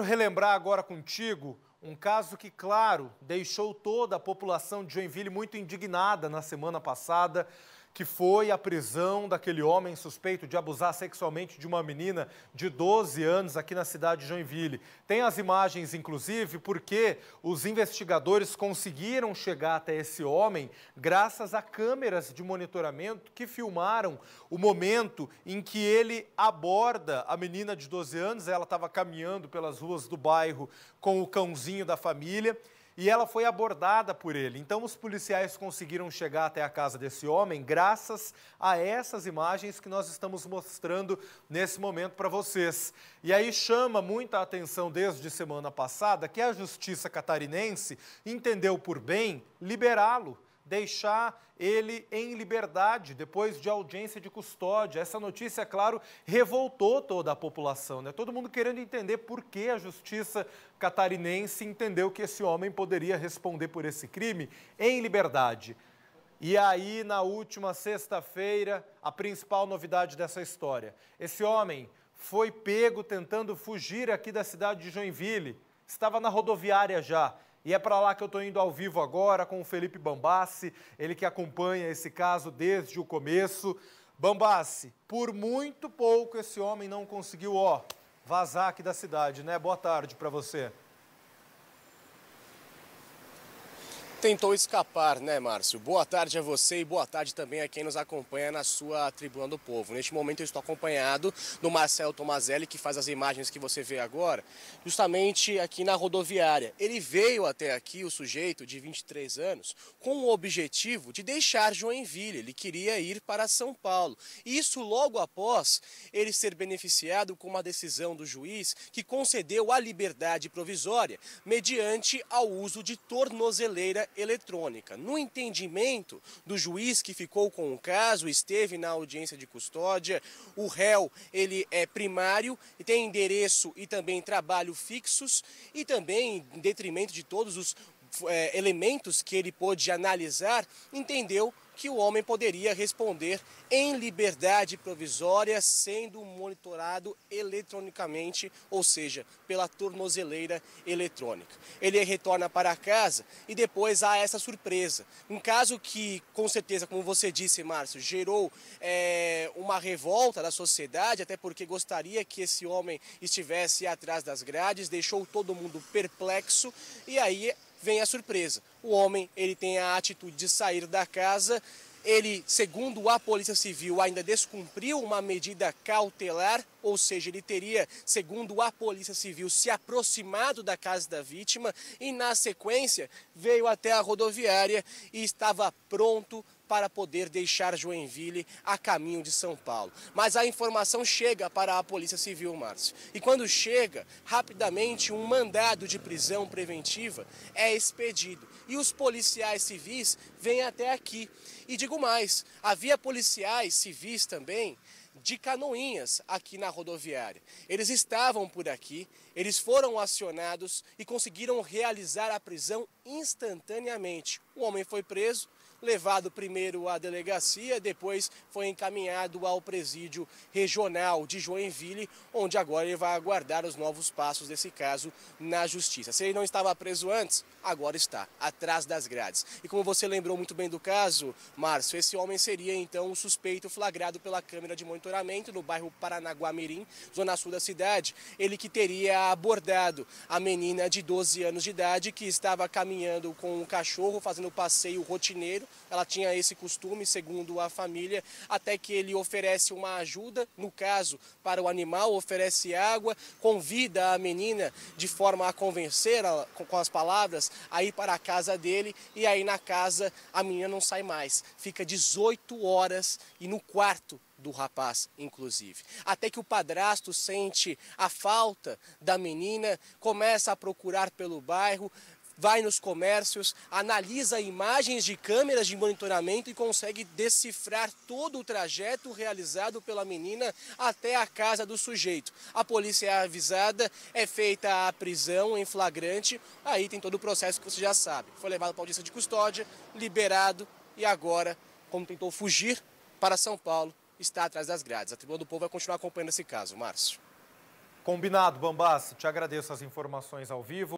Quero relembrar agora contigo um caso que, claro, deixou toda a população de Joinville muito indignada na semana passada que foi a prisão daquele homem suspeito de abusar sexualmente de uma menina de 12 anos aqui na cidade de Joinville. Tem as imagens, inclusive, porque os investigadores conseguiram chegar até esse homem graças a câmeras de monitoramento que filmaram o momento em que ele aborda a menina de 12 anos. Ela estava caminhando pelas ruas do bairro com o cãozinho da família e ela foi abordada por ele. Então, os policiais conseguiram chegar até a casa desse homem graças a essas imagens que nós estamos mostrando nesse momento para vocês. E aí chama muita atenção desde semana passada que a justiça catarinense entendeu por bem liberá-lo deixar ele em liberdade depois de audiência de custódia. Essa notícia, é claro, revoltou toda a população, né? Todo mundo querendo entender por que a justiça catarinense entendeu que esse homem poderia responder por esse crime em liberdade. E aí, na última sexta-feira, a principal novidade dessa história. Esse homem foi pego tentando fugir aqui da cidade de Joinville. Estava na rodoviária já e é para lá que eu estou indo ao vivo agora com o Felipe Bambassi, ele que acompanha esse caso desde o começo. Bambassi, por muito pouco esse homem não conseguiu, ó, vazar aqui da cidade, né? Boa tarde para você. tentou escapar, né, Márcio? Boa tarde a você e boa tarde também a quem nos acompanha na sua Tribuna do Povo. Neste momento eu estou acompanhado do Marcelo Tomazelli, que faz as imagens que você vê agora, justamente aqui na rodoviária. Ele veio até aqui, o sujeito de 23 anos, com o objetivo de deixar Joinville. Ele queria ir para São Paulo. Isso logo após ele ser beneficiado com uma decisão do juiz que concedeu a liberdade provisória mediante ao uso de tornozeleira eletrônica. No entendimento do juiz que ficou com o caso, esteve na audiência de custódia, o réu ele é primário, tem endereço e também trabalho fixos e também em detrimento de todos os é, elementos que ele pôde analisar, entendeu que o homem poderia responder em liberdade provisória, sendo monitorado eletronicamente, ou seja, pela tornozeleira eletrônica. Ele retorna para casa e depois há essa surpresa. Um caso que, com certeza, como você disse, Márcio, gerou é, uma revolta da sociedade, até porque gostaria que esse homem estivesse atrás das grades, deixou todo mundo perplexo e aí vem a surpresa. O homem, ele tem a atitude de sair da casa, ele, segundo a Polícia Civil, ainda descumpriu uma medida cautelar, ou seja, ele teria, segundo a Polícia Civil, se aproximado da casa da vítima e, na sequência, veio até a rodoviária e estava pronto para poder deixar Joinville a caminho de São Paulo. Mas a informação chega para a Polícia Civil, Márcio. E quando chega, rapidamente um mandado de prisão preventiva é expedido. E os policiais civis vêm até aqui. E digo mais, havia policiais civis também de canoinhas aqui na rodoviária. Eles estavam por aqui, eles foram acionados e conseguiram realizar a prisão instantaneamente. O homem foi preso, levado primeiro à delegacia, depois foi encaminhado ao presídio regional de Joinville, onde agora ele vai aguardar os novos passos desse caso na justiça. Se ele não estava preso antes, agora está, atrás das grades. E como você lembrou muito bem do caso, Márcio, esse homem seria então o suspeito flagrado pela câmera de monitoramento no bairro Paranaguamirim, zona sul da cidade, ele que teria abordado a menina de 12 anos de idade que estava caminhando com um cachorro, fazendo passeio rotineiro ela tinha esse costume, segundo a família, até que ele oferece uma ajuda, no caso, para o animal, oferece água, convida a menina de forma a convencer com as palavras a ir para a casa dele e aí na casa a menina não sai mais. Fica 18 horas e no quarto do rapaz, inclusive. Até que o padrasto sente a falta da menina, começa a procurar pelo bairro, vai nos comércios, analisa imagens de câmeras de monitoramento e consegue decifrar todo o trajeto realizado pela menina até a casa do sujeito. A polícia é avisada, é feita a prisão em flagrante, aí tem todo o processo que você já sabe. Foi levado para a audiência de custódia, liberado e agora, como tentou fugir para São Paulo, está atrás das grades. A Tribuna do Povo vai continuar acompanhando esse caso, Márcio. Combinado, Bambas. Te agradeço as informações ao vivo.